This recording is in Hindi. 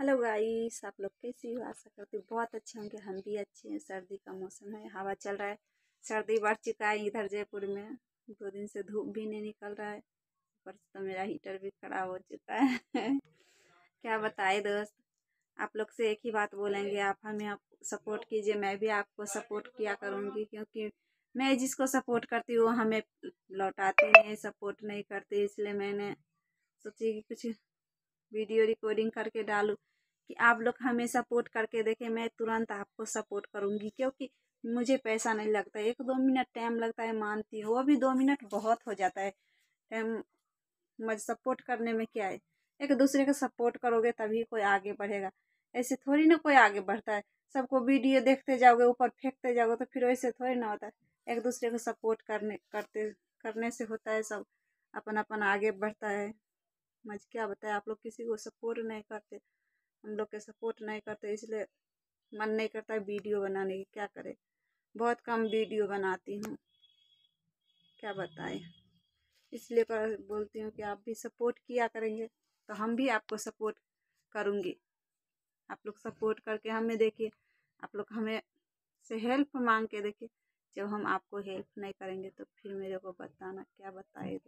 हेलो गाइस आप लोग कैसी हो आशा करती बहुत अच्छे होंगे हम भी अच्छे हैं सर्दी का मौसम है हवा चल रहा है सर्दी बढ़ चुका है इधर जयपुर में दो दिन से धूप भी नहीं निकल रहा है पर तो मेरा हीटर भी ख़राब हो चुका है क्या बताए दोस्त आप लोग से एक ही बात बोलेंगे आप हमें आप सपोर्ट कीजिए मैं भी आपको सपोर्ट किया करूँगी क्योंकि मैं जिसको सपोर्ट करती हूँ हमें लौटाते नहीं सपोर्ट नहीं करते इसलिए मैंने सोची कि कुछ वीडियो रिकॉर्डिंग करके डालूँ कि आप लोग हमें सपोर्ट करके देखें मैं तुरंत आपको सपोर्ट करूँगी क्योंकि मुझे पैसा नहीं लगता एक दो मिनट टाइम लगता है मानती हो वो भी दो मिनट बहुत हो जाता है टाइम मज सपोर्ट करने में क्या है एक दूसरे का सपोर्ट करोगे तभी कोई आगे बढ़ेगा ऐसे थोड़ी ना कोई आगे बढ़ता है सबको वीडियो देखते जाओगे ऊपर फेंकते जाओगे तो फिर वैसे थोड़ी ना होता है एक दूसरे को सपोर्ट करने करते करने से होता है सब अपन अपन आगे बढ़ता है मज क्या बताया आप लोग किसी को सपोर्ट नहीं करते हम लोग के सपोर्ट नहीं करते इसलिए मन नहीं करता है वीडियो बनाने की क्या करें बहुत कम वीडियो बनाती हूँ क्या बताएं इसलिए कर बोलती हूँ कि आप भी सपोर्ट किया करेंगे तो हम भी आपको सपोर्ट करूँगी आप लोग सपोर्ट करके हमें देखिए आप लोग हमें से हेल्प मांग के देखिए जब हम आपको हेल्प नहीं करेंगे तो फिर मेरे को बताना क्या बताए